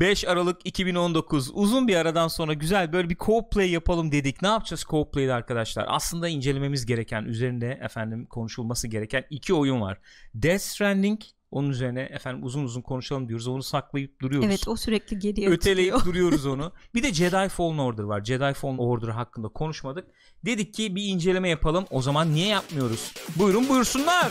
5 Aralık 2019 uzun bir aradan sonra güzel böyle bir co-play yapalım dedik. Ne yapacağız co-play'de arkadaşlar? Aslında incelememiz gereken, üzerinde efendim konuşulması gereken iki oyun var. Death Stranding onun üzerine efendim uzun uzun konuşalım diyoruz. Onu saklayıp duruyoruz. Evet o sürekli geriye Öteleyip atıyor. duruyoruz onu. Bir de Jedi Fallen Order var. Jedi Fallen Order hakkında konuşmadık. Dedik ki bir inceleme yapalım. O zaman niye yapmıyoruz? Buyurun buyursunlar.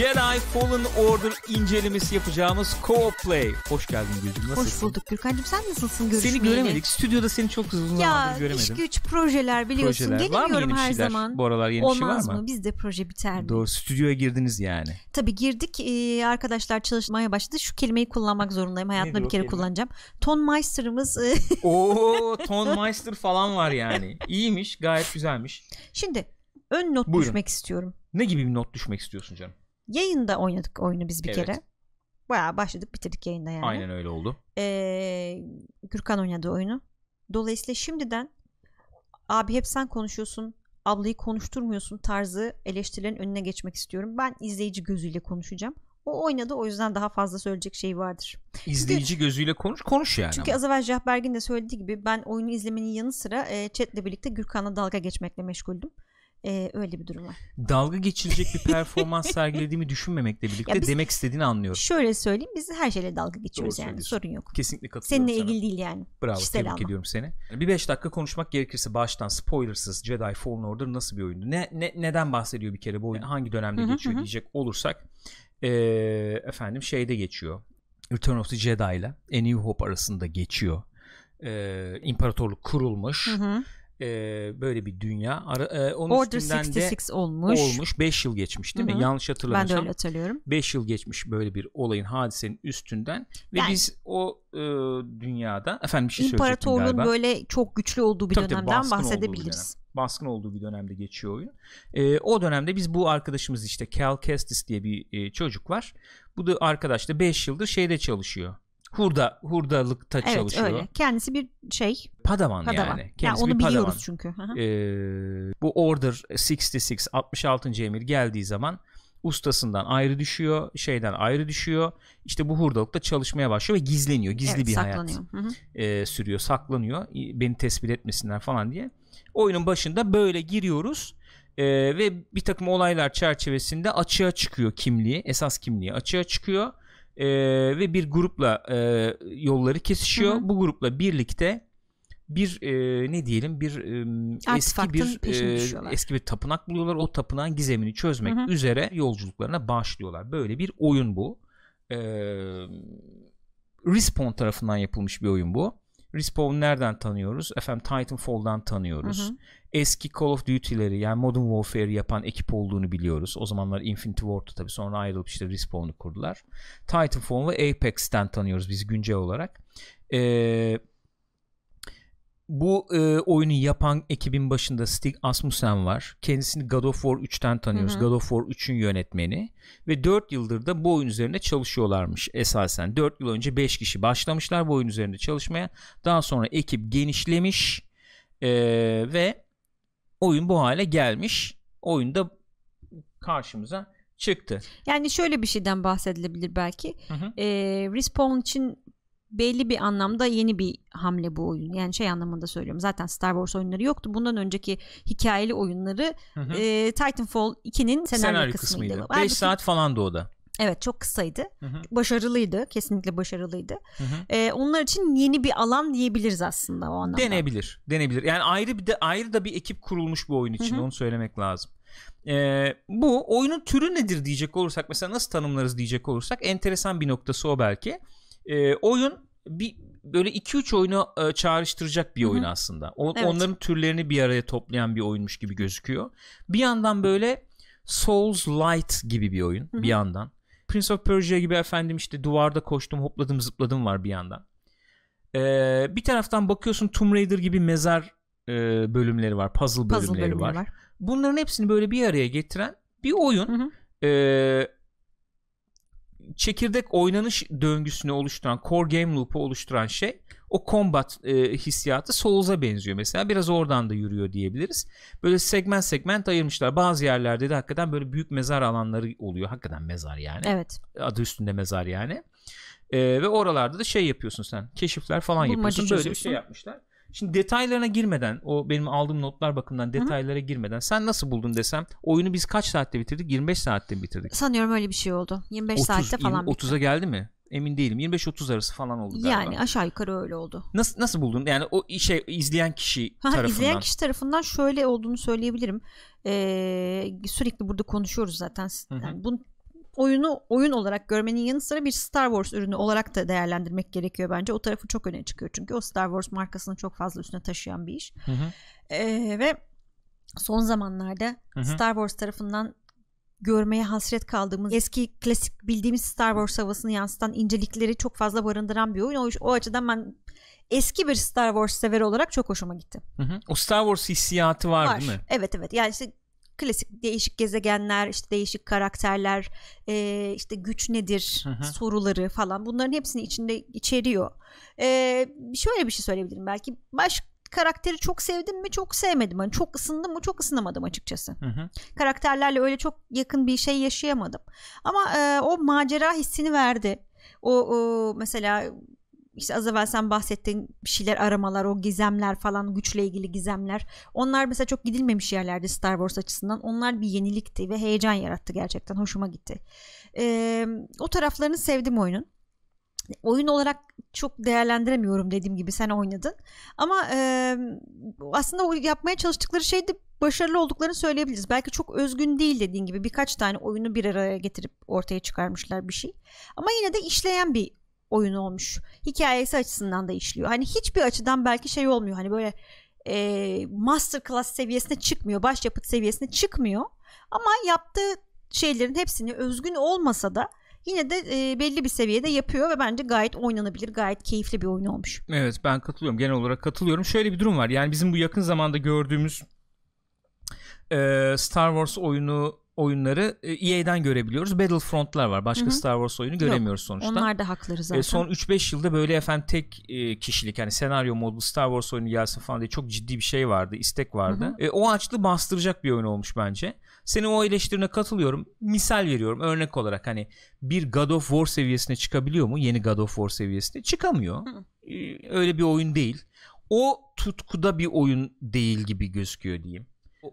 Jedi Fallen Order incelemesi yapacağımız Co-op Play. Hoş geldin Gülcüm. Nasılsın? Hoş bulduk Gürkan'cığım. Sen nasılsın görüşmeyeli? Seni göremedik. Stüdyoda seni çok uzun zamandır göremedim. Ya iş güç projeler biliyorsun. Projeler. Gelemiyorum her şeyler? zaman. Bu aralar yeni Olmaz şey var mı? Olmaz mı? Bizde proje biter mi? Doğru. Stüdyoya girdiniz yani. Tabii girdik. Ee, arkadaşlar çalışmaya başladı. Şu kelimeyi kullanmak zorundayım. Hayatımda bir kere kullanacağım. Ton Meister'ımız. E, Oo, Ton Meister falan var yani. İyiymiş. Gayet güzelmiş. Şimdi ön not Buyurun. düşmek istiyorum. Ne gibi bir not düşmek istiyorsun canım? Yayında oynadık oyunu biz bir evet. kere. Baya başladık bitirdik yayında yani. Aynen öyle oldu. Ee, Gürkan oynadı oyunu. Dolayısıyla şimdiden abi hep sen konuşuyorsun ablayı konuşturmuyorsun tarzı eleştirilerin önüne geçmek istiyorum. Ben izleyici gözüyle konuşacağım. O oynadı o yüzden daha fazla söyleyecek şey vardır. İzleyici çünkü, gözüyle konuş konuş yani. Çünkü ama. az evvel Cahbergin de söylediği gibi ben oyunu izlemenin yanı sıra e, chatle birlikte Gürkan'la dalga geçmekle meşguldüm. Ee, öyle bir durum var. Dalga geçilecek bir performans sergilediğimi düşünmemekle birlikte biz, demek istediğini anlıyorum. Şöyle söyleyeyim biz her şeyle dalga geçiyoruz Doğru yani sorun yok. Kesinlikle katılıyorum Seninle sana. ilgili değil yani. Bravo Kişisel tebrik ama. ediyorum seni. Bir 5 dakika konuşmak gerekirse baştan spoilersız Jedi Fallen Order nasıl bir oyundu? Ne, ne neden bahsediyor bir kere bu oyun? Hangi dönemde Hı-hı, geçiyor hı. diyecek olursak ee, efendim şeyde geçiyor. Return of the Jedi ile A New Hope arasında geçiyor. Ee, imparatorluk kurulmuş. Hı hı e, böyle bir dünya. Ara, e, onun Order üstünden 66 de olmuş. Olmuş 5 yıl geçmiş değil Hı-hı. mi? Yanlış hatırlamıyorsam. Ben de öyle hatırlıyorum. 5 yıl geçmiş böyle bir olayın hadisenin üstünden ve yani, biz o e, dünyada efendim bir şey İmparatorluğun böyle çok güçlü olduğu bir tabii dönemden tabii, bahsedebiliriz. Olduğu bir dönem, baskın olduğu bir dönemde geçiyor oyun. E, o dönemde biz bu arkadaşımız işte Cal Kestis diye bir e, çocuk var. Bu da arkadaş da 5 yıldır şeyde çalışıyor. Hurda hurdalıkta evet, çalışıyor. Evet öyle. Kendisi bir şey. Padavan, Padavan. yani. Kendisi yani onu bir biliyoruz çünkü. ee, bu Order 66 66. emir geldiği zaman ustasından ayrı düşüyor, şeyden ayrı düşüyor. İşte bu hurdalıkta çalışmaya başlıyor ve gizleniyor. Gizli evet, bir saklanıyor. hayat e, sürüyor, saklanıyor. Beni tespit etmesinler falan diye. Oyunun başında böyle giriyoruz e, ve bir takım olaylar çerçevesinde açığa çıkıyor kimliği, esas kimliği açığa çıkıyor e, ve bir grupla e, yolları kesişiyor. Hı hı. Bu grupla birlikte bir e, ne diyelim bir e, eski bir e, eski bir tapınak buluyorlar. O tapınağın gizemini çözmek hı hı. üzere yolculuklarına başlıyorlar. Böyle bir oyun bu. E, Respawn tarafından yapılmış bir oyun bu. Respawn nereden tanıyoruz? Efendim Titanfall'dan tanıyoruz. Hı hı. Eski Call of Duty'leri yani Modern Warfare'i yapan ekip olduğunu biliyoruz. O zamanlar Infinity Ward'tu tabii sonra ayrılıp işte Respawn'u kurdular. Titanfall ve Apex'ten tanıyoruz biz güncel olarak. Ee, bu e, oyunu yapan ekibin başında Stig Asmussen var. Kendisini God of War 3'ten tanıyoruz. Hı hı. God of War 3'ün yönetmeni ve 4 yıldır da bu oyun üzerinde çalışıyorlarmış esasen. 4 yıl önce 5 kişi başlamışlar bu oyun üzerinde çalışmaya. Daha sonra ekip genişlemiş e, ve oyun bu hale gelmiş. Oyun da karşımıza çıktı. Yani şöyle bir şeyden bahsedilebilir belki. Hı hı. E, Respawn için belli bir anlamda yeni bir hamle bu oyun. Yani şey anlamında söylüyorum. Zaten Star Wars oyunları yoktu. Bundan önceki hikayeli oyunları hı hı. E, Titanfall 2'nin senaryo, senaryo kısmıydı. 5 saat falan da o da. Evet çok kısaydı. Hı hı. Başarılıydı. Kesinlikle başarılıydı. Hı hı. Ee, onlar için yeni bir alan diyebiliriz aslında o anlamda. Denebilir. Denebilir. Yani ayrı bir de ayrı da bir ekip kurulmuş bu oyun için hı hı. onu söylemek lazım. Ee, bu oyunun türü nedir diyecek olursak mesela nasıl tanımlarız diyecek olursak enteresan bir noktası o belki. Ee, oyun bir böyle 2-3 oyunu e, çağrıştıracak bir oyun Hı-hı. aslında. O, evet. Onların türlerini bir araya toplayan bir oyunmuş gibi gözüküyor. Bir yandan böyle Souls Light gibi bir oyun Hı-hı. bir yandan. Prince of Persia gibi efendim işte duvarda koştum hopladım zıpladım var bir yandan. Ee, bir taraftan bakıyorsun Tomb Raider gibi mezar e, bölümleri var. Puzzle bölümleri, puzzle bölümleri var. var. Bunların hepsini böyle bir araya getiren bir oyun. Hı hı. Ee, çekirdek oynanış döngüsünü oluşturan, core game loop'u oluşturan şey o combat e, hissiyatı Souls'a benziyor mesela. Biraz oradan da yürüyor diyebiliriz. Böyle segment segment ayırmışlar. Bazı yerlerde de hakikaten böyle büyük mezar alanları oluyor. Hakikaten mezar yani. Evet. Adı üstünde mezar yani. E, ve oralarda da şey yapıyorsun sen. Keşifler falan Bulmaca yapıyorsun. Böyle bir şey yapmışlar. Şimdi detaylarına girmeden o benim aldığım notlar bakımından detaylara Hı-hı. girmeden sen nasıl buldun desem oyunu biz kaç saatte bitirdik? 25 saatte bitirdik. Sanıyorum öyle bir şey oldu. 25 30, saatte falan 20, 30'a geldi mi? Emin değilim. 25-30 arası falan oldu galiba. Yani aşağı yukarı öyle oldu. Nasıl nasıl buldun? Yani o şey izleyen kişi tarafından. İzleyen kişi tarafından şöyle olduğunu söyleyebilirim. Ee, sürekli burada konuşuyoruz zaten. Yani bunu oyunu oyun olarak görmenin yanı sıra bir Star Wars ürünü olarak da değerlendirmek gerekiyor bence. O tarafı çok öne çıkıyor çünkü o Star Wars markasını çok fazla üstüne taşıyan bir iş. Hı hı. Ee, ve son zamanlarda hı hı. Star Wars tarafından görmeye hasret kaldığımız eski klasik bildiğimiz Star Wars havasını yansıtan incelikleri çok fazla barındıran bir oyun. O, o açıdan ben eski bir Star Wars sever olarak çok hoşuma gitti. Hı hı. O Star Wars hissiyatı var, var. değil mi? Evet evet. Yani işte klasik değişik gezegenler, işte değişik karakterler, e, işte güç nedir hı hı. soruları falan bunların hepsini içinde içeriyor. E, şöyle bir şey söyleyebilirim belki baş karakteri çok sevdim mi çok sevmedim hani çok ısındım mı çok ısınamadım açıkçası hı hı. karakterlerle öyle çok yakın bir şey yaşayamadım ama e, o macera hissini verdi o, o mesela işte az evvel sen bahsettiğin bir şeyler aramalar o gizemler falan güçle ilgili gizemler onlar mesela çok gidilmemiş yerlerdi Star Wars açısından onlar bir yenilikti ve heyecan yarattı gerçekten hoşuma gitti ee, o taraflarını sevdim oyunun oyun olarak çok değerlendiremiyorum dediğim gibi sen oynadın ama e, aslında o yapmaya çalıştıkları şey başarılı olduklarını söyleyebiliriz. Belki çok özgün değil dediğin gibi birkaç tane oyunu bir araya getirip ortaya çıkarmışlar bir şey. Ama yine de işleyen bir oyun olmuş. Hikayesi açısından da işliyor. Hani hiçbir açıdan belki şey olmuyor. Hani böyle e, masterclass seviyesine çıkmıyor. Başyapıt seviyesine çıkmıyor. Ama yaptığı şeylerin hepsini özgün olmasa da yine de e, belli bir seviyede yapıyor ve bence gayet oynanabilir, gayet keyifli bir oyun olmuş. Evet ben katılıyorum. Genel olarak katılıyorum. Şöyle bir durum var. Yani bizim bu yakın zamanda gördüğümüz e, Star Wars oyunu oyunları EA'den e görebiliyoruz. Battlefront'lar var. Başka Hı-hı. Star Wars oyunu göremiyoruz Yok, sonuçta. Onlar da hakları e, zaten. E, son 3-5 yılda böyle efendim tek e, kişilik yani senaryo modlu Star Wars oyunu gelsin falan diye çok ciddi bir şey vardı. istek vardı. E, o açlı bastıracak bir oyun olmuş bence. Senin o eleştirine katılıyorum. Misal veriyorum örnek olarak hani bir God of War seviyesine çıkabiliyor mu? Yeni God of War seviyesine çıkamıyor. E, öyle bir oyun değil. O tutkuda bir oyun değil gibi gözüküyor diyeyim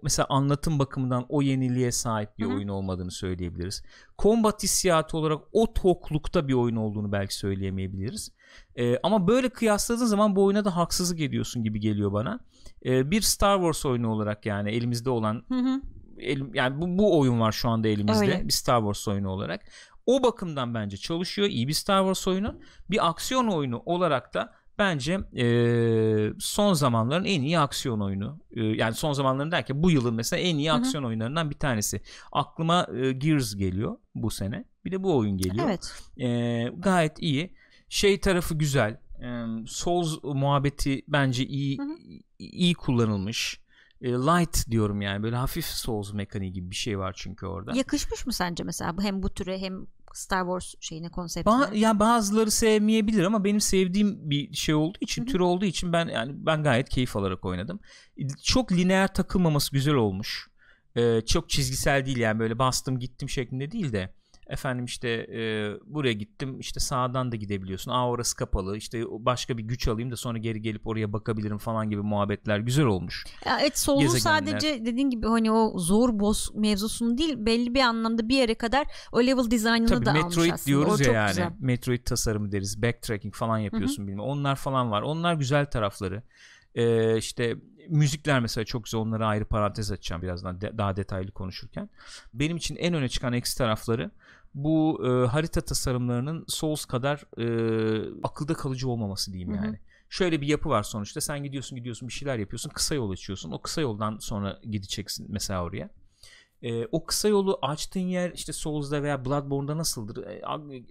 mesela anlatım bakımından o yeniliğe sahip bir Hı-hı. oyun olmadığını söyleyebiliriz. Combat hissiyatı olarak o toklukta bir oyun olduğunu belki söyleyemeyebiliriz. Ee, ama böyle kıyasladığın zaman bu oyuna da haksızlık ediyorsun gibi geliyor bana. Ee, bir Star Wars oyunu olarak yani elimizde olan hı yani bu, bu oyun var şu anda elimizde Öyle. bir Star Wars oyunu olarak. O bakımdan bence çalışıyor. iyi bir Star Wars oyunu. Bir aksiyon oyunu olarak da bence e, son zamanların en iyi aksiyon oyunu. E, yani son zamanların derken bu yılın mesela en iyi aksiyon Hı-hı. oyunlarından bir tanesi. Aklıma e, Gears geliyor bu sene. Bir de bu oyun geliyor. Evet. E, gayet iyi. Şey tarafı güzel. E, Souls muhabbeti bence iyi Hı-hı. iyi kullanılmış e, light diyorum yani böyle hafif Souls mekaniği gibi bir şey var çünkü orada. Yakışmış mı sence mesela hem bu türe hem Star Wars şeyine konseptine. Ba- ya bazıları sevmeyebilir ama benim sevdiğim bir şey olduğu için, Hı-hı. tür olduğu için ben yani ben gayet keyif alarak oynadım. Çok lineer takılmaması güzel olmuş. Ee, çok çizgisel değil yani böyle bastım gittim şeklinde değil de Efendim işte e, buraya gittim işte sağdan da gidebiliyorsun. Aa orası kapalı işte başka bir güç alayım da sonra geri gelip oraya bakabilirim falan gibi muhabbetler güzel olmuş. Ya evet Soul'un sadece dediğin gibi hani o zor boss mevzusunu değil belli bir anlamda bir yere kadar o level dizaynını Tabii, da Metroid almış aslında. diyoruz ya yani. Güzel. Metroid tasarımı deriz. Backtracking falan yapıyorsun bilmem. Onlar falan var. Onlar güzel tarafları. Ee, işte müzikler mesela çok güzel onları ayrı parantez açacağım birazdan de, daha detaylı konuşurken. Benim için en öne çıkan eksi tarafları bu e, harita tasarımlarının Souls kadar e, akılda kalıcı olmaması diyeyim yani. Hı hı. Şöyle bir yapı var sonuçta sen gidiyorsun gidiyorsun bir şeyler yapıyorsun kısa yol açıyorsun o kısa yoldan sonra gideceksin mesela oraya. E, o kısa yolu açtığın yer işte Souls'da veya Bloodborne'da nasıldır? Ee,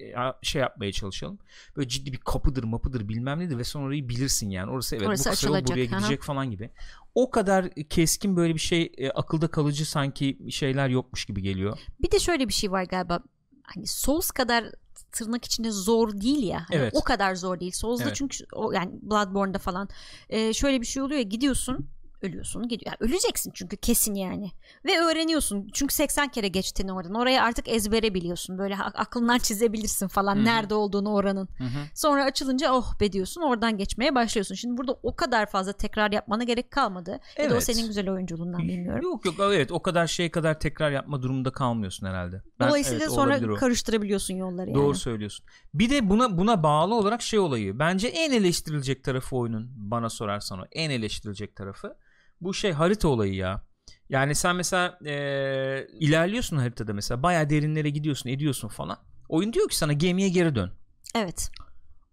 e, şey yapmaya çalışalım. Böyle ciddi bir kapıdır, mapıdır bilmem nedir ve sonra orayı bilirsin yani. Orası evet Orası bu kısa yol buraya gidecek aha. falan gibi. O kadar e, keskin böyle bir şey e, akılda kalıcı sanki şeyler yokmuş gibi geliyor. Bir de şöyle bir şey var galiba. Hani Souls kadar tırnak içinde zor değil ya. Hani evet. O kadar zor değil. Souls'da evet. çünkü o, yani Bloodborne'da falan e, şöyle bir şey oluyor ya gidiyorsun ölüyorsun gidiyor. Yani öleceksin çünkü kesin yani. Ve öğreniyorsun. Çünkü 80 kere geçtiğini oradan. Orayı artık ezbere biliyorsun. Böyle aklından çizebilirsin falan Hı-hı. nerede olduğunu oranın. Hı-hı. Sonra açılınca oh be diyorsun. Oradan geçmeye başlıyorsun. Şimdi burada o kadar fazla tekrar yapmana gerek kalmadı. Evet. Ya da o senin güzel oyunculuğundan bilmiyorum. Yok yok evet o kadar şey kadar tekrar yapma durumunda kalmıyorsun herhalde. Ben, Dolayısıyla evet, sonra karıştırabiliyorsun yolları yani. Doğru söylüyorsun. Bir de buna buna bağlı olarak şey olayı. Bence en eleştirilecek tarafı oyunun bana sorarsan o en eleştirilecek tarafı bu şey harita olayı ya. Yani sen mesela e, ilerliyorsun haritada mesela baya derinlere gidiyorsun ediyorsun falan. Oyun diyor ki sana gemiye geri dön. Evet.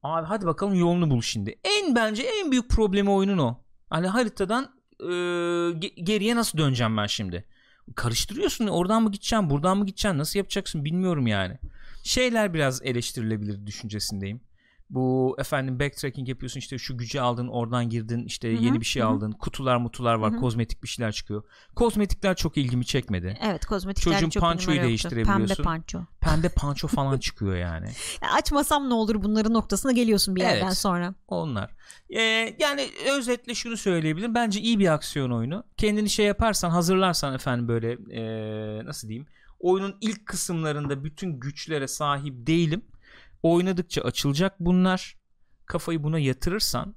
Abi hadi bakalım yolunu bul şimdi. En bence en büyük problemi oyunun o. Hani haritadan e, geriye nasıl döneceğim ben şimdi? Karıştırıyorsun oradan mı gideceğim buradan mı gideceğim nasıl yapacaksın bilmiyorum yani. Şeyler biraz eleştirilebilir düşüncesindeyim bu efendim backtracking yapıyorsun işte şu gücü aldın oradan girdin işte Hı-hı. yeni bir şey Hı-hı. aldın kutular mutular var Hı-hı. kozmetik bir şeyler çıkıyor kozmetikler çok ilgimi çekmedi evet kozmetikler çocuğun çok pançoyu değiştirebiliyorsun pembe panço pembe panço falan çıkıyor yani açmasam ne olur bunların noktasına geliyorsun bir evet, yerden sonra onlar ee, yani özetle şunu söyleyebilirim bence iyi bir aksiyon oyunu kendini şey yaparsan hazırlarsan efendim böyle ee, nasıl diyeyim oyunun ilk kısımlarında bütün güçlere sahip değilim oynadıkça açılacak bunlar. Kafayı buna yatırırsan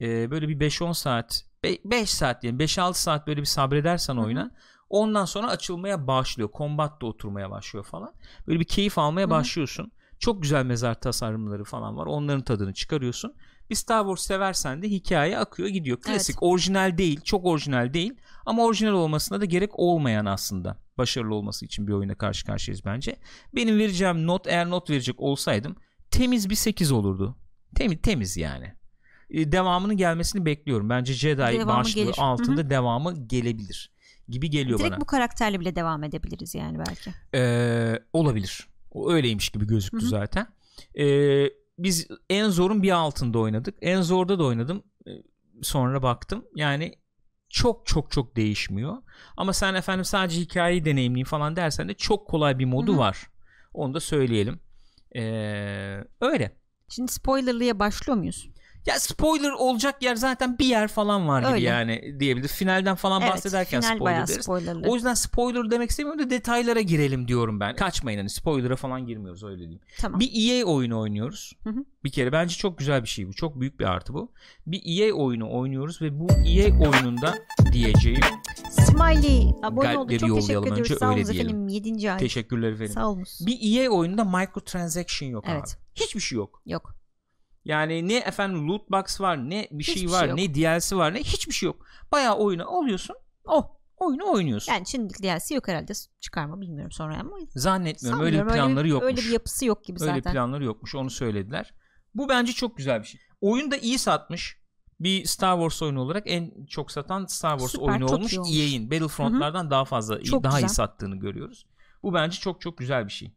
e, böyle bir 5-10 saat 5 saat diyelim 5-6 saat böyle bir sabredersen oyuna ondan sonra açılmaya başlıyor. Kombat da oturmaya başlıyor falan. Böyle bir keyif almaya başlıyorsun. Çok güzel mezar tasarımları falan var. Onların tadını çıkarıyorsun. Bir Star Wars seversen de hikaye akıyor gidiyor. Klasik evet. orijinal değil çok orijinal değil ama orijinal olmasına da gerek olmayan aslında başarılı olması için bir oyuna karşı karşıyayız bence. Benim vereceğim not eğer not verecek olsaydım temiz bir 8 olurdu. Temiz temiz yani. Ee, devamının gelmesini bekliyorum. Bence Jedi devamı başlığı altında Hı-hı. devamı gelebilir gibi geliyor Direkt bana. Direkt bu karakterle bile devam edebiliriz yani belki. Ee, olabilir. O öyleymiş gibi gözüktü Hı-hı. zaten. Ee, biz en zorun bir altında oynadık. En zorda da oynadım. Ee, sonra baktım. Yani çok çok çok değişmiyor. Ama sen efendim sadece hikayeyi deneyimleyin falan dersen de çok kolay bir modu Hı-hı. var. Onu da söyleyelim. Ee, öyle. Şimdi spoilerlıya başlıyor muyuz? Ya spoiler olacak yer zaten bir yer falan var gibi Öyle. yani diyebiliriz. Finalden falan evet, bahsederken final spoiler deriz. Spoilerlı. O yüzden spoiler demek istemiyorum da detaylara girelim diyorum ben. Kaçmayın hani spoiler'a falan girmiyoruz öyle diyeyim. Tamam. Bir EA oyunu oynuyoruz. Hı hı. Bir kere bence çok güzel bir şey bu. Çok büyük bir artı bu. Bir EA oyunu oynuyoruz ve bu EA oyununda diyeceğim. Smiley abone oldu. Çok teşekkür ediyoruz. Önce, Sağ öyle diyelim. efendim. 7. Teşekkürler efendim. Sağ olun. Bir EA oyununda microtransaction yok evet. abi. Hiçbir şey yok. Yok. Yani ne efendim loot box var, ne bir hiçbir şey, şey var, şey ne DLC var, ne hiçbir şey yok. Bayağı oyunu oluyorsun. Oh, oyunu oynuyorsun. Yani şimdilik DLC yok herhalde. Çıkarma bilmiyorum sonra ama. Zannetmiyorum. Öyle bir planları öyle, yokmuş. Öyle bir yapısı yok gibi öyle zaten. Öyle planları yokmuş. Onu söylediler. Bu bence çok güzel bir şey. Oyun da iyi satmış. Bir Star Wars oyunu olarak en çok satan Star Wars Süper, oyunu olmuş. olmuş. EA'in Battlefront'lardan daha fazla çok daha güzel. iyi sattığını görüyoruz. Bu bence çok çok güzel bir şey.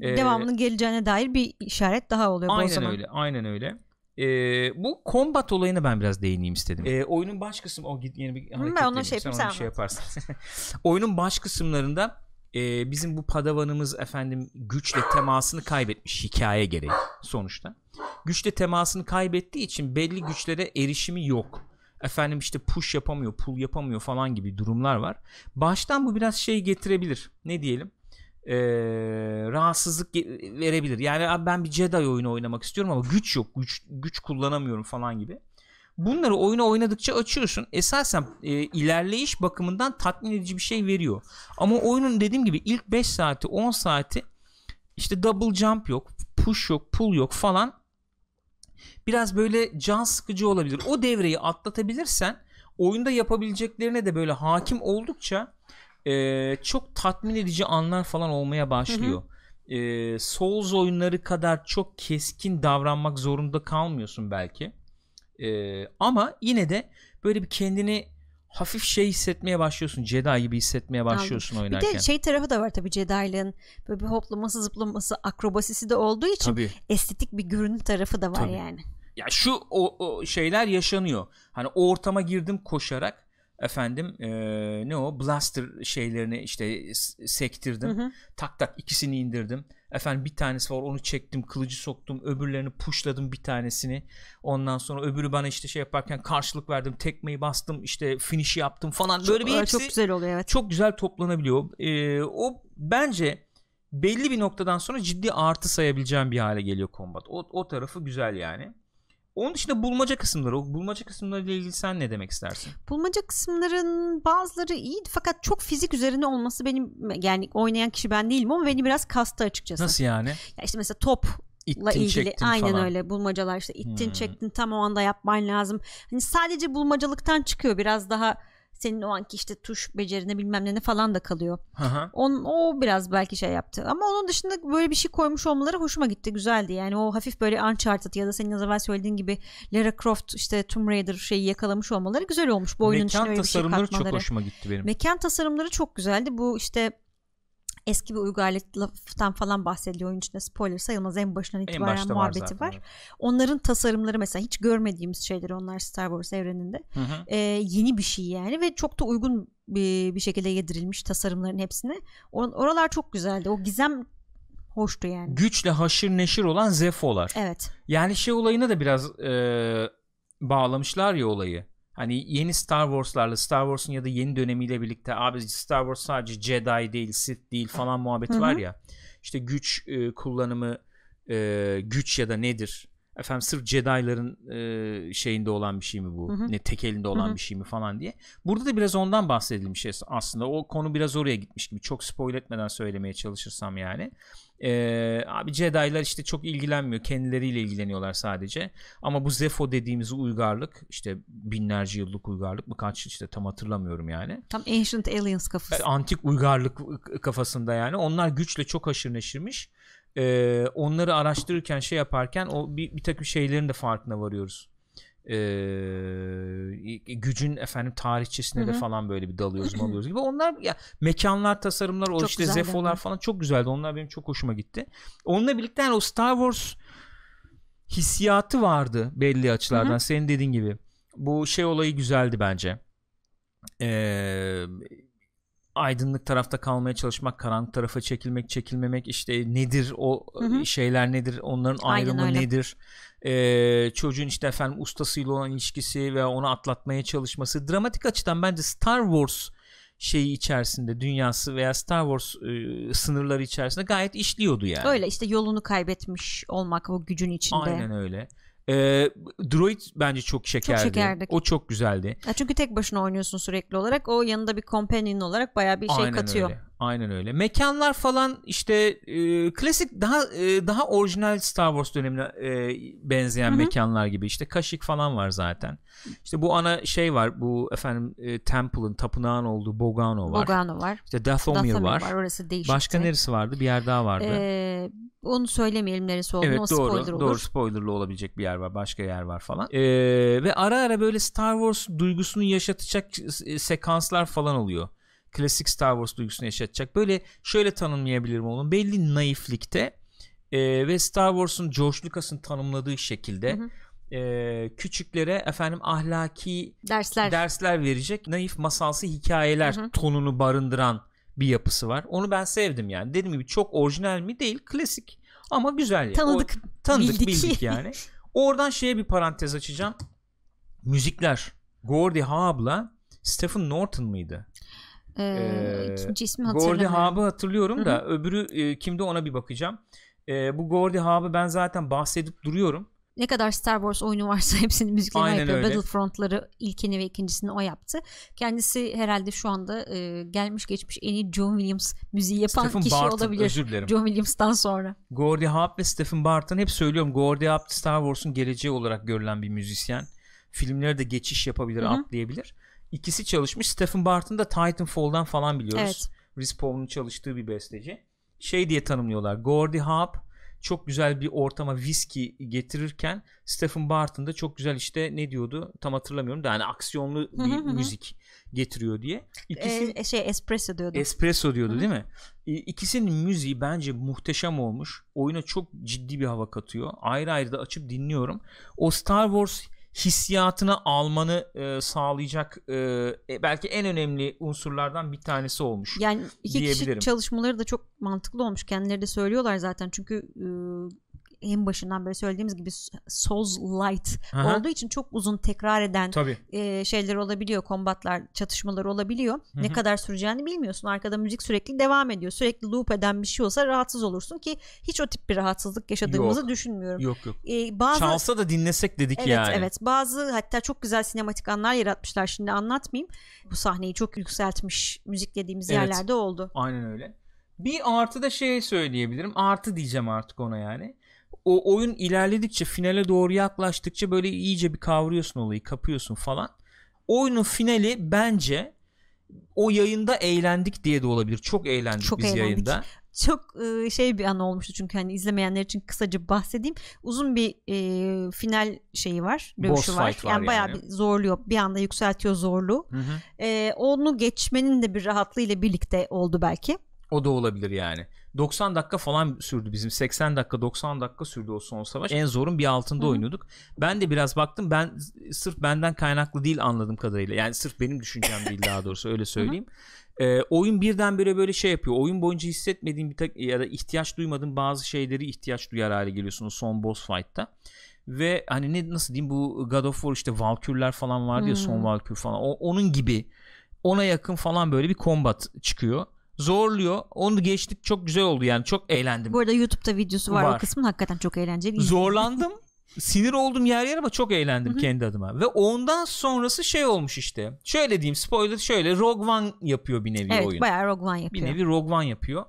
Ee, Devamının ee, geleceğine dair bir işaret daha oluyor aynen bu o zaman. öyle aynen öyle. Ee, bu combat olayına ben biraz değineyim istedim. Ee, oyunun baş kısmı o git yeni bir hareket ben ona şey sen, sen şey yaparsın. oyunun baş kısımlarında e, bizim bu padavanımız efendim güçle temasını kaybetmiş hikaye gereği sonuçta. Güçle temasını kaybettiği için belli güçlere erişimi yok. Efendim işte push yapamıyor, pull yapamıyor falan gibi durumlar var. Baştan bu biraz şey getirebilir. Ne diyelim? e, rahatsızlık verebilir. Yani abi ben bir Jedi oyunu oynamak istiyorum ama güç yok. Güç güç kullanamıyorum falan gibi. Bunları oyunu oynadıkça açıyorsun. Esasen e, ilerleyiş bakımından tatmin edici bir şey veriyor. Ama oyunun dediğim gibi ilk 5 saati 10 saati işte double jump yok, push yok, pull yok falan. Biraz böyle can sıkıcı olabilir. O devreyi atlatabilirsen oyunda yapabileceklerine de böyle hakim oldukça e, çok tatmin edici anlar falan olmaya başlıyor. Hı hı. E, Souls oyunları kadar çok keskin davranmak zorunda kalmıyorsun belki. E, ama yine de böyle bir kendini hafif şey hissetmeye başlıyorsun. Jedi gibi hissetmeye başlıyorsun Anladım. oynarken. Bir de şey tarafı da var tabii Jedi'lığın. Böyle bir hoplaması, zıplaması, akrobasisi de olduğu için tabii. estetik bir görünüm tarafı da var tabii. yani. Ya şu o, o şeyler yaşanıyor. Hani o ortama girdim koşarak efendim e, ne o blaster şeylerini işte sektirdim. Hı hı. Tak tak ikisini indirdim. Efendim bir tanesi var onu çektim kılıcı soktum öbürlerini pushladım bir tanesini. Ondan sonra öbürü bana işte şey yaparken karşılık verdim tekmeyi bastım işte finish yaptım falan çok, böyle bir hepsi çok güzel oluyor evet. Çok güzel toplanabiliyor. E, o bence belli bir noktadan sonra ciddi artı sayabileceğim bir hale geliyor kombat. O, o tarafı güzel yani. Onun dışında bulmaca kısımları. O bulmaca kısımlarıyla ilgili sen ne demek istersin? Bulmaca kısımların bazıları iyiydi fakat çok fizik üzerine olması benim yani oynayan kişi ben değilim ama beni biraz kastı açıkçası. Nasıl yani? Ya işte mesela top İttin, ilgili çektin aynen falan. öyle bulmacalar işte ittin hmm. çektin tam o anda yapman lazım. Hani sadece bulmacalıktan çıkıyor biraz daha senin o anki işte tuş becerine bilmem ne falan da kalıyor. Aha. On, o biraz belki şey yaptı. Ama onun dışında böyle bir şey koymuş olmaları hoşuma gitti. Güzeldi. Yani o hafif böyle Uncharted ya da senin az evvel söylediğin gibi Lara Croft işte Tomb Raider şeyi yakalamış olmaları güzel olmuş. Bu oyunun Mekan içine öyle bir şey Mekan tasarımları çok hoşuma gitti benim. Mekan tasarımları çok güzeldi. Bu işte eski bir uygu falan bahsediliyor oyun içinde spoiler sayılmaz en başından itibaren en muhabbeti var, zaten. var. Onların tasarımları mesela hiç görmediğimiz şeyleri onlar Star Wars evreninde hı hı. E, yeni bir şey yani ve çok da uygun bir, bir şekilde yedirilmiş tasarımların hepsine. Or oralar çok güzeldi. O gizem hoştu yani. Güçle haşır neşir olan Zefo'lar. Evet. Yani şey olayına da biraz e, bağlamışlar ya olayı. Hani yeni Star Wars'larla Star Wars'un ya da yeni dönemiyle birlikte abi Star Wars sadece Jedi değil Sith değil falan muhabbeti var ya. işte güç e, kullanımı e, güç ya da nedir? Efendim sırf Jedi'ların e, şeyinde olan bir şey mi bu? Ne tek elinde olan bir şey mi falan diye. Burada da biraz ondan bahsedilmiş aslında. O konu biraz oraya gitmiş gibi. Çok spoil etmeden söylemeye çalışırsam yani. Ee, abi Jedi'lar işte çok ilgilenmiyor. Kendileriyle ilgileniyorlar sadece. Ama bu Zefo dediğimiz uygarlık işte binlerce yıllık uygarlık mı kaç işte tam hatırlamıyorum yani. Tam Ancient Aliens kafası. E, antik uygarlık kafasında yani. Onlar güçle çok aşırı neşirmiş. Ee, onları araştırırken şey yaparken o bir, bir takım şeylerin de farkına varıyoruz e, gücün efendim tarihçesine Hı-hı. de falan böyle bir dalıyoruz malıyoruz gibi. Onlar ya mekanlar, tasarımlar, o çok işte zefolar falan çok güzeldi. Onlar benim çok hoşuma gitti. Onunla birlikte yani o Star Wars hissiyatı vardı belli açılardan. Hı-hı. Senin dediğin gibi. Bu şey olayı güzeldi bence. Eee aydınlık tarafta kalmaya çalışmak, karanlık tarafa çekilmek, çekilmemek işte nedir o hı hı. şeyler nedir, onların ayrımı nedir? e, çocuğun işte efendim ustasıyla olan ilişkisi ve onu atlatmaya çalışması dramatik açıdan bence Star Wars şeyi içerisinde dünyası veya Star Wars e, sınırları içerisinde gayet işliyordu yani. Öyle işte yolunu kaybetmiş olmak o gücün içinde. Aynen öyle. E, Droid bence çok şekerdi. Çok şekerdik. O çok güzeldi. Ya çünkü tek başına oynuyorsun sürekli olarak. O yanında bir companion olarak baya bir şey Aynen katıyor. Öyle. Aynen öyle. Mekanlar falan işte e, klasik daha e, daha orijinal Star Wars dönemine e, benzeyen Hı-hı. mekanlar gibi işte kaşık falan var zaten. İşte bu ana şey var bu efendim e, Temple'ın tapınağın olduğu Bogano var. Bogano var. İşte Dathomir, Dathomir var. var. Orası değişikti. Başka neresi vardı? Bir yer daha vardı. Ee, onu söylemeyelim neresi olduğunu. Evet o doğru. Spoiler olur. Doğru spoilerlı olabilecek bir yer var. Başka yer var falan. Ee, ve ara ara böyle Star Wars duygusunu yaşatacak e, sekanslar falan oluyor klasik Star Wars duygusunu yaşatacak. Böyle şöyle tanımlayabilirim onu. Belli naiflikte e, ve Star Wars'un George Lucas'ın tanımladığı şekilde hı hı e, küçüklere efendim ahlaki dersler dersler verecek naif masalsı hikayeler hı hı. tonunu barındıran bir yapısı var. Onu ben sevdim yani. Dediğim gibi çok orijinal mi değil, klasik ama güzel. Tanıdık, o, tanıdık bildik. bildik yani. Oradan şeye bir parantez açacağım. Müzikler. Gordy Howe'la Stephen Norton mıydı? Ee, ikinci Gordy Haab'ı hatırlıyorum Hı-hı. da öbürü e, kimde ona bir bakacağım. E, bu Gordy Haab'ı ben zaten bahsedip duruyorum. Ne kadar Star Wars oyunu varsa hepsini müziklerini yapıyor. Öyle. Battlefront'ları ilkini ve ikincisini o yaptı. Kendisi herhalde şu anda e, gelmiş geçmiş en iyi John Williams müziği yapan Stephen kişi Barton, olabilir. Özür dilerim. John Williams'tan sonra. Gordy Haab ve Stephen Barton hep söylüyorum. Gordy Haab Star Wars'un geleceği olarak görülen bir müzisyen. Filmlere de geçiş yapabilir, Hı-hı. atlayabilir. İkisi çalışmış. Stephen Barton da Titanfall'dan falan biliyoruz. Evet. Respawn'un çalıştığı bir besteci. Şey diye tanımlıyorlar. Gordy Howe çok güzel bir ortama viski getirirken Stephen Barton da çok güzel işte ne diyordu tam hatırlamıyorum da yani aksiyonlu bir müzik getiriyor diye. İkisi ee, şey espresso diyordu. Espresso diyordu değil mi? Ee, ikisinin müziği bence muhteşem olmuş. Oyuna çok ciddi bir hava katıyor. Ayrı ayrı da açıp dinliyorum. O Star Wars hissiyatına almanı e, sağlayacak e, e, belki en önemli unsurlardan bir tanesi olmuş. Yani iki kişi çalışmaları da çok mantıklı olmuş. Kendileri de söylüyorlar zaten. Çünkü e, en başından beri söylediğimiz gibi Souls Light Aha. olduğu için çok uzun tekrar eden E, şeyler olabiliyor. Kombatlar, çatışmalar olabiliyor. Hı-hı. Ne kadar süreceğini bilmiyorsun. Arkada müzik sürekli devam ediyor. Sürekli loop eden bir şey olsa rahatsız olursun ki hiç o tip bir rahatsızlık yaşadığımızı yok. düşünmüyorum. Yok yok. E, bazı... Çalsa da dinlesek dedik evet, yani. Evet evet. Bazı hatta çok güzel sinematik anlar yaratmışlar. Şimdi anlatmayayım. Bu sahneyi çok yükseltmiş müzik dediğimiz evet. yerlerde oldu. Aynen öyle. Bir artı da şey söyleyebilirim. Artı diyeceğim artık ona yani o oyun ilerledikçe finale doğru yaklaştıkça böyle iyice bir kavruyorsun olayı kapıyorsun falan. Oyunun finali bence o yayında eğlendik diye de olabilir. Çok eğlendik Çok biz eğlendik. yayında. Çok e, şey bir an olmuştu çünkü hani izlemeyenler için kısaca bahsedeyim. Uzun bir e, final şeyi var, Boss var. Fight var. Yani, yani bayağı bir zorluyor. Bir anda yükseltiyor zorluğu. Hı hı. E, onu geçmenin de bir rahatlığıyla birlikte oldu belki. O da olabilir yani. 90 dakika falan sürdü bizim. 80 dakika 90 dakika sürdü o son savaş. En zorun bir altında Hı. oynuyorduk. Ben de biraz baktım. Ben sırf benden kaynaklı değil anladığım kadarıyla. Yani sırf benim düşüncem değil daha doğrusu öyle söyleyeyim. Hı. E, ee, oyun birdenbire böyle şey yapıyor. Oyun boyunca hissetmediğim bir tak ya da ihtiyaç duymadığım bazı şeyleri ihtiyaç duyar hale geliyorsunuz son boss fight'ta ve hani ne nasıl diyeyim bu God of War işte Valkürler falan vardı ya hmm. son Valkür falan o, onun gibi ona yakın falan böyle bir combat çıkıyor zorluyor. Onu geçtik çok güzel oldu yani çok eğlendim. Bu arada YouTube'da videosu var, var. o kısmın hakikaten çok eğlenceli. Zorlandım. Sinir oldum yer yer ama çok eğlendim Hı-hı. kendi adıma. Ve ondan sonrası şey olmuş işte. Şöyle diyeyim spoiler şöyle Rogue One yapıyor bir nevi evet, oyun. Evet bayağı Rogue One yapıyor. Bir nevi Rogue One yapıyor.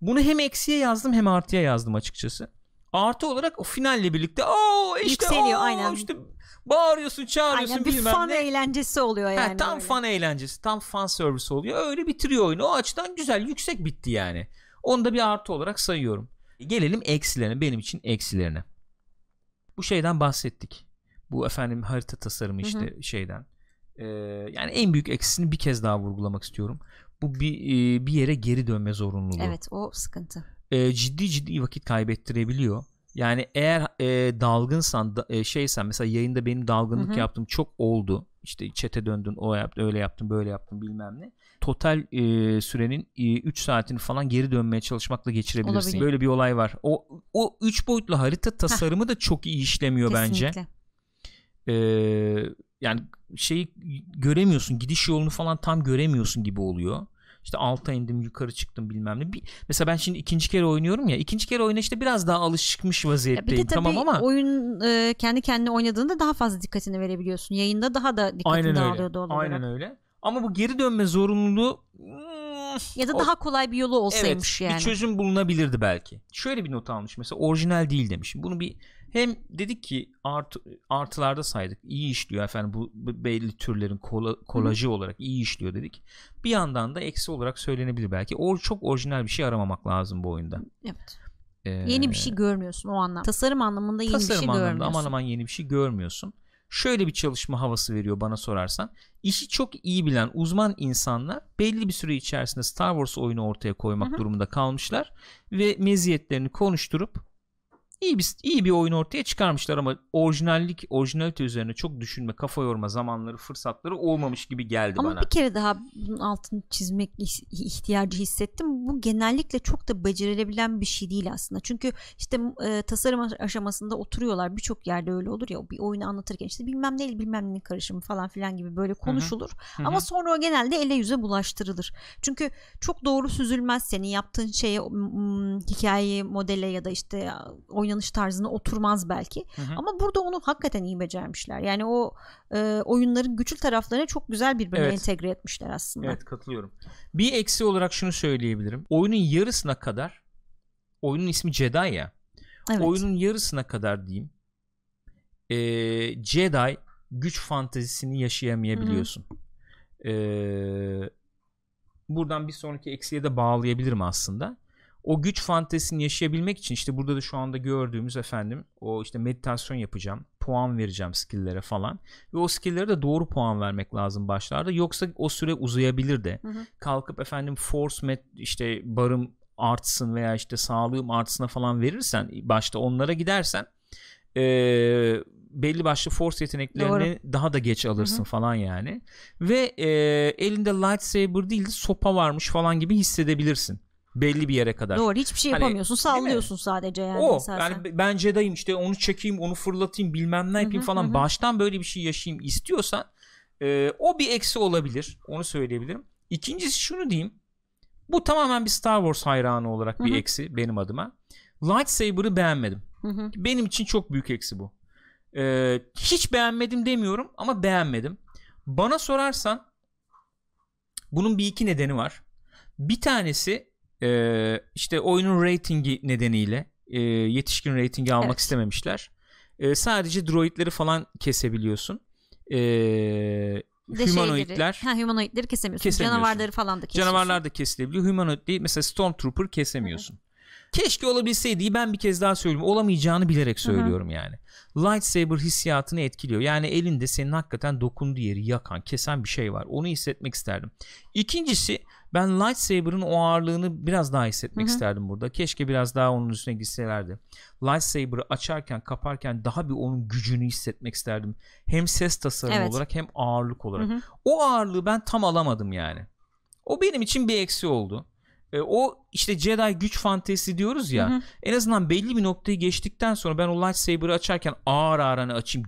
Bunu hem eksiye yazdım hem artıya yazdım açıkçası. Artı olarak o finalle birlikte o işte o işte Bağırıyorsun, çağırıyorsun Aynen, bilmem ne. bir fan eğlencesi oluyor yani. Ha, tam öyle. fan eğlencesi, tam fan servisi oluyor. Öyle bitiriyor oyunu. O açıdan güzel, yüksek bitti yani. Onu da bir artı olarak sayıyorum. Gelelim eksilerine, benim için eksilerine. Bu şeyden bahsettik. Bu efendim harita tasarımı işte Hı-hı. şeyden. Ee, yani en büyük eksisini bir kez daha vurgulamak istiyorum. Bu bir e, bir yere geri dönme zorunluluğu. Evet, o sıkıntı. Ee, ciddi ciddi vakit kaybettirebiliyor yani eğer e, dalgınsan da, e, şeysen mesela yayında benim dalgınlık Hı-hı. yaptım çok oldu. işte çete döndün o yaptı öyle yaptım böyle yaptım bilmem ne. Total e, sürenin e, 3 saatini falan geri dönmeye çalışmakla geçirebilirsin. Olabilir. Böyle bir olay var. O o 3 boyutlu harita tasarımı Heh. da çok iyi işlemiyor Kesinlikle. bence. Ee, yani şeyi göremiyorsun gidiş yolunu falan tam göremiyorsun gibi oluyor. İşte alta indim yukarı çıktım bilmem ne. Bir, mesela ben şimdi ikinci kere oynuyorum ya. ikinci kere oyuna işte biraz daha alışmış vaziyetteyim. bir de tabii tamam ama oyun e, kendi kendine oynadığında daha fazla dikkatini verebiliyorsun. Yayında daha da dikkatini Aynen dağılıyor doğal olarak. Aynen öyle. Ama bu geri dönme zorunluluğu hmm, ya da o, daha kolay bir yolu olsaymış evet, yani. Bir çözüm bulunabilirdi belki. Şöyle bir not almış mesela orijinal değil demiş. Bunu bir hem dedik ki art, artılarda saydık iyi işliyor efendim bu belli türlerin kola, kolajı Hı. olarak iyi işliyor dedik. Bir yandan da eksi olarak söylenebilir belki. Or, çok orijinal bir şey aramamak lazım bu oyunda. Evet. Ee, yeni bir şey görmüyorsun o anlamda. Tasarım anlamında yeni tasarım bir şey anlamda, görmüyorsun. Aman aman yeni bir şey görmüyorsun. Şöyle bir çalışma havası veriyor bana sorarsan. İşi çok iyi bilen uzman insanlar belli bir süre içerisinde Star Wars oyunu ortaya koymak Hı-hı. durumunda kalmışlar ve meziyetlerini konuşturup iyi bir iyi bir oyun ortaya çıkarmışlar ama orijinallik, orijinalite üzerine çok düşünme, kafa yorma zamanları, fırsatları olmamış gibi geldi ama bana. Ama bir kere daha bunun altını çizmek ihtiyacı hissettim. Bu genellikle çok da becerilebilen bir şey değil aslında. Çünkü işte e, tasarım aşamasında oturuyorlar. Birçok yerde öyle olur ya bir oyunu anlatırken işte bilmem neyle bilmem ne karışımı falan filan gibi böyle konuşulur. Hı-hı. Ama Hı-hı. sonra o genelde ele yüze bulaştırılır. Çünkü çok doğru süzülmez senin yaptığın şeye hikayeyi modele ya da işte oyun oynanış tarzına oturmaz belki. Hı hı. Ama burada onu hakikaten iyi becermişler. Yani o e, oyunların güçlü taraflarını çok güzel birbirine evet. entegre etmişler aslında. Evet katılıyorum. Bir eksi olarak şunu söyleyebilirim. Oyunun yarısına kadar oyunun ismi Jedi ya. Evet. Oyunun yarısına kadar diyeyim. E, Jedi güç fantezisini yaşayamayabiliyorsun. Hı hı. E, buradan bir sonraki eksiye de bağlayabilirim aslında o güç fantezisini yaşayabilmek için işte burada da şu anda gördüğümüz efendim o işte meditasyon yapacağım puan vereceğim skill'lere falan ve o skill'lere de doğru puan vermek lazım başlarda yoksa o süre uzayabilir de hı hı. kalkıp efendim force med işte barım artsın veya işte sağlığım artsına falan verirsen başta onlara gidersen ee, belli başlı force yeteneklerini Doğru. daha da geç alırsın Hı-hı. falan yani. Ve e, elinde lightsaber değil de sopa varmış falan gibi hissedebilirsin belli bir yere kadar. Doğru hiçbir şey hani, yapamıyorsun hani, sallıyorsun sadece yani. O esasen. yani ben Jedi'yim işte onu çekeyim onu fırlatayım bilmem ne yapayım hı hı, falan hı. baştan böyle bir şey yaşayayım istiyorsan e, o bir eksi olabilir onu söyleyebilirim. İkincisi şunu diyeyim bu tamamen bir Star Wars hayranı olarak bir hı hı. eksi benim adıma. Lightsaber'ı beğenmedim. Hı hı. Benim için çok büyük eksi bu. Ee, hiç beğenmedim demiyorum ama beğenmedim. Bana sorarsan bunun bir iki nedeni var. Bir tanesi ee, işte oyunun ratingi nedeniyle e, yetişkin ratingi almak evet. istememişler. Ee, sadece droidleri falan kesebiliyorsun. Ee, de humanoidler. Şeyleri, ha, humanoidleri kesemiyorsun. kesemiyorsun. Canavarları falan da kesiyorsun. Canavarlar da kesilebiliyor. Humanoid değil. Mesela Stormtrooper kesemiyorsun. Evet. Keşke olabilseydi ben bir kez daha söyleyeyim. Olamayacağını bilerek söylüyorum Hı-hı. yani. Lightsaber hissiyatını etkiliyor. Yani elinde senin hakikaten dokunduğu yeri yakan, kesen bir şey var. Onu hissetmek isterdim. İkincisi ben lightsaber'ın o ağırlığını biraz daha hissetmek Hı-hı. isterdim burada. Keşke biraz daha onun üstüne gitselerdi. Lightsaber'ı açarken, kaparken daha bir onun gücünü hissetmek isterdim. Hem ses tasarımı evet. olarak hem ağırlık olarak. Hı-hı. O ağırlığı ben tam alamadım yani. O benim için bir eksi oldu. E, o işte Jedi güç fantezi diyoruz ya. Hı-hı. En azından belli bir noktayı geçtikten sonra ben o lightsaber'ı açarken ağır ağır hani açayım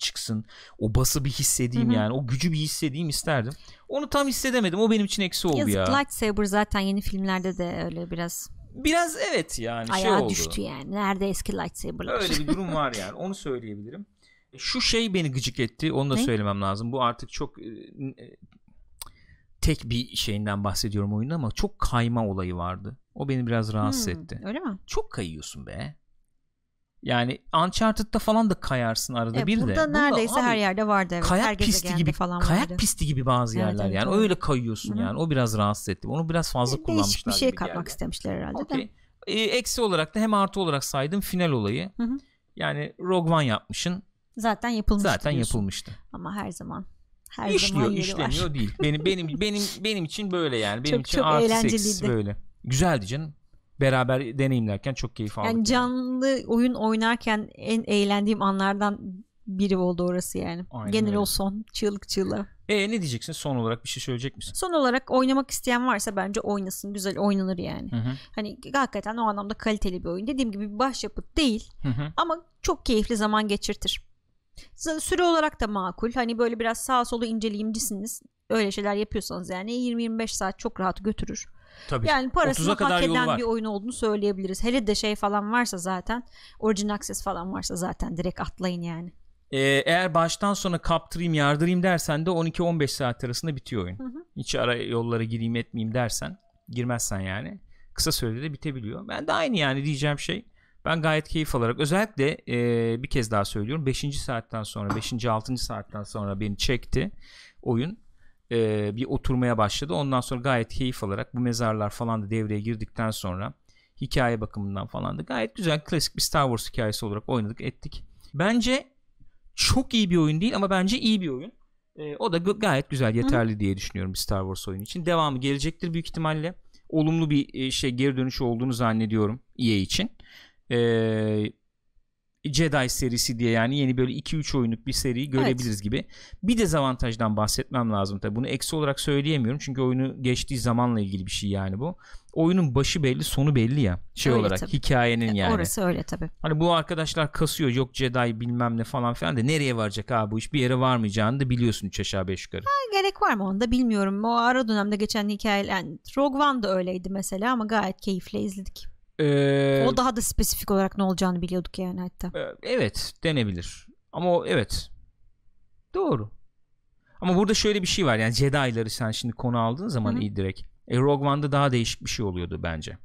çıksın. O bası bir hissedeyim Hı-hı. yani. O gücü bir hissedeyim isterdim. Onu tam hissedemedim. O benim için eksi oldu Yazık, ya. Yazık Lightsaber zaten yeni filmlerde de öyle biraz Biraz evet yani Ayağı şey oldu. düştü yani. Nerede eski lightsaber'lar? Öyle bir durum var yani. Onu söyleyebilirim. E, şu şey beni gıcık etti. Onu da ne? söylemem lazım. Bu artık çok e, e, tek bir şeyinden bahsediyorum oyunda ama çok kayma olayı vardı. O beni biraz rahatsız hmm, etti. Öyle mi? Çok kayıyorsun be. Yani Uncharted'da falan da kayarsın arada e, bir burada de. Burada neredeyse abi, her yerde vardı. Evet. Kayak her pisti gibi falan kayak vardı. pisti gibi bazı evet, yerler evet, yani doğru. öyle kayıyorsun Hı-hı. yani. O biraz rahatsız etti. Onu biraz fazla e, kullanmışlar. Değişik bir şey katmak yerde. istemişler herhalde okay. E, eksi olarak da hem artı olarak saydım final olayı. Hı-hı. Yani Rogue One yapmışın. Zaten yapılmıştı. Zaten diyorsun. yapılmıştı. Ama her zaman her İşliyor, zaman işlemiyor var. değil. Benim benim benim benim için böyle yani. Benim çok, için çok artı eksi böyle. Güzeldi canım beraber deneyimlerken çok keyif aldık. Yani canlı yani. oyun oynarken en eğlendiğim anlardan biri oldu orası yani. Aynen Genel öyle. o son çığlık çığlığa. E ne diyeceksin son olarak bir şey söyleyecek misin? Son olarak oynamak isteyen varsa bence oynasın güzel oynanır yani. Hı hı. Hani hakikaten o anlamda kaliteli bir oyun. Dediğim gibi bir başyapıt değil hı hı. ama çok keyifli zaman geçirtir. Süre olarak da makul. Hani böyle biraz sağa solu inceleyimcisiniz. Öyle şeyler yapıyorsanız yani 20-25 saat çok rahat götürür. Tabii. Yani parasını hak eden bir oyun olduğunu söyleyebiliriz. Hele de şey falan varsa zaten Origin Access falan varsa zaten direkt atlayın yani. Ee, eğer baştan sona kaptırayım yardırayım dersen de 12-15 saat arasında bitiyor oyun. Hı hı. Hiç ara yollara gireyim etmeyeyim dersen girmezsen yani kısa sürede de bitebiliyor. Ben de aynı yani diyeceğim şey. Ben gayet keyif alarak özellikle e, bir kez daha söylüyorum 5. saatten sonra 5. 6. saatten sonra beni çekti oyun e, bir oturmaya başladı. Ondan sonra gayet keyif alarak bu mezarlar falan da devreye girdikten sonra hikaye bakımından falan da gayet güzel klasik bir Star Wars hikayesi olarak oynadık ettik. Bence çok iyi bir oyun değil ama bence iyi bir oyun. E, o da gayet güzel yeterli Hı. diye düşünüyorum bir Star Wars oyunu için. Devamı gelecektir büyük ihtimalle. Olumlu bir e, şey geri dönüş olduğunu zannediyorum EA için. Eee Jedi serisi diye yani yeni böyle 2-3 oyunluk bir seriyi görebiliriz evet. gibi. Bir dezavantajdan bahsetmem lazım tabi. Bunu eksi olarak söyleyemiyorum çünkü oyunu geçtiği zamanla ilgili bir şey yani bu. Oyunun başı belli, sonu belli ya. Şey öyle olarak tabii. hikayenin e, yani. Orası öyle tabi. Hani bu arkadaşlar kasıyor yok Jedi bilmem ne falan filan de nereye varacak abi bu iş? Bir yere varmayacağını da biliyorsun 3 aşağı 5 yukarı. Ha, gerek var mı onu da bilmiyorum. O ara dönemde geçen hikayeler yani Rogue One da öyleydi mesela ama gayet keyifle izledik. Ee, o daha da spesifik olarak ne olacağını biliyorduk yani hatta. E, evet denebilir. Ama o evet. Doğru. Ama burada şöyle bir şey var yani Jedi'ları sen şimdi konu aldığın zaman Hı-hı. iyi direkt. E, Rogue One'da daha değişik bir şey oluyordu bence.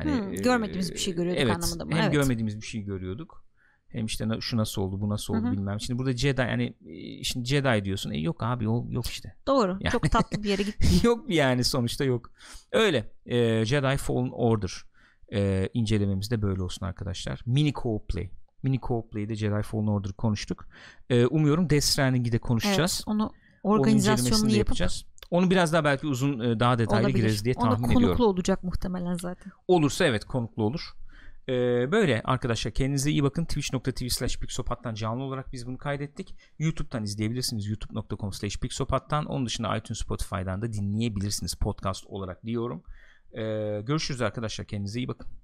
Yani, Hı, e, görmediğimiz e, bir şey görüyorduk evet, anlamında mı? Hem evet. görmediğimiz bir şey görüyorduk. Hem işte şu nasıl oldu bu nasıl oldu Hı-hı. bilmem. Şimdi burada Jedi yani e, şimdi Jedi diyorsun. E yok abi o yok işte. Doğru. Yani, çok tatlı bir yere gitti. yok yani sonuçta yok. Öyle. E, Jedi Fallen Order e, incelememiz de böyle olsun arkadaşlar. Mini co-play. op Mini co-play'de op Jedi Fallen Order konuştuk. E, umuyorum Death Stranding'i de konuşacağız. Evet, onu organizasyonunu yapacağız. Onu biraz daha belki uzun e, daha detaylı Olabilir. gireriz diye tahmin Ona konuklu ediyorum. olacak muhtemelen zaten. Olursa evet konuklu olur. Ee, böyle arkadaşlar kendinize iyi bakın. Twitch.tv slash Pixopat'tan canlı olarak biz bunu kaydettik. Youtube'dan izleyebilirsiniz. Youtube.com slash Pixopat'tan. Onun dışında iTunes Spotify'dan da dinleyebilirsiniz podcast olarak diyorum. Ee, görüşürüz arkadaşlar. Kendinize iyi bakın.